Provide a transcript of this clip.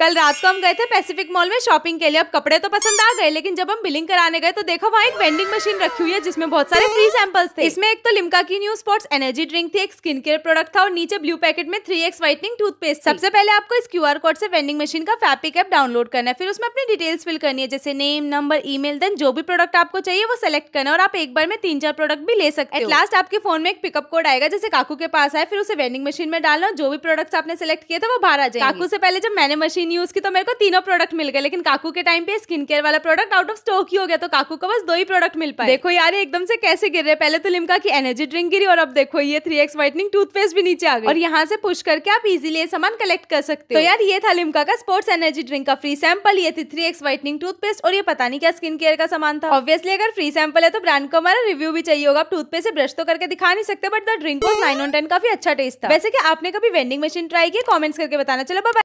कल रात को हम गए थे पैसिफिक मॉल में शॉपिंग के लिए अब कपड़े तो पसंद आ गए लेकिन जब हम बिलिंग कराने गए तो देखा वहाँ एक वेंडिंग मशीन रखी हुई है जिसमें बहुत सारे फ्री सैंपल्स थे इसमें एक तो लिमका की न्यू स्पोर्ट्स एनर्जी ड्रिंक थी एक स्किन केयर प्रोडक्ट था और नीचे ब्लू पैकेट में थ्री एक्स व्हाइटनिंग टूथपेस्ट सबसे पहले आपको इस क्यू कोड से वेंडिंग मशीन का फैपिक एप डाउनलोड करना है फिर उसमें अपनी डिटेल्स फिल करनी है जैसे name number email then जो भी प्रोडक्ट आपको चाहिए वो सेलेक्ट करना और आप एक बार में तीन चार प्रोडक्ट भी ले सकते हैं लास्ट आपके फोन में एक पिकअप कोड आएगा जैसे काकू के पास आए फिर उसे वेंडिंग मशीन में डालना जो भी प्रोडक्ट्स आपने सेलेक्ट किया था वो बाहर आ जाए काकू से पहले जब मैंने मशीन स्किन यूज़ की तो मेरे को तीनों प्रोडक्ट मिल गए लेकिन काकू के टाइम पे स्किन केयर वाला प्रोडक्ट आउट ऑफ स्टॉक ही हो गया तो काकू को बस दो ही प्रोडक्ट मिल पाए देखो यार एकदम से कैसे गिर रहे पहले तो लिमका की एनर्जी ड्रिंक गिरी और अब देखो ये थ्री एक्स व्हाइटनिंग टूथपेस्ट भी नीचे आ गई और यहाँ से पुश करके आप इजिली सामान कलेक्ट कर सकते तो हो तो यार ये था लिमका का स्पोर्ट्स एनर्जी ड्रिंक का फ्री सैंपल ये थी थ्री एक्स व्हाइटनिंग टूथपेस्ट और ये पता नहीं क्या स्किन केयर का सामान था ऑब्वियसली अगर फ्री सैंपल है तो ब्रांड को हमारा रिव्यू भी चाहिए होगा आप टूथपेस्ट से ब्रश तो करके दिखा नहीं सकते but the drink nine on ten काफी अच्छा टेस्ट था वैसे कि आपने कभी वेंडिंग मशीन ट्राई की कमेंट्स करके बताना चलो बाय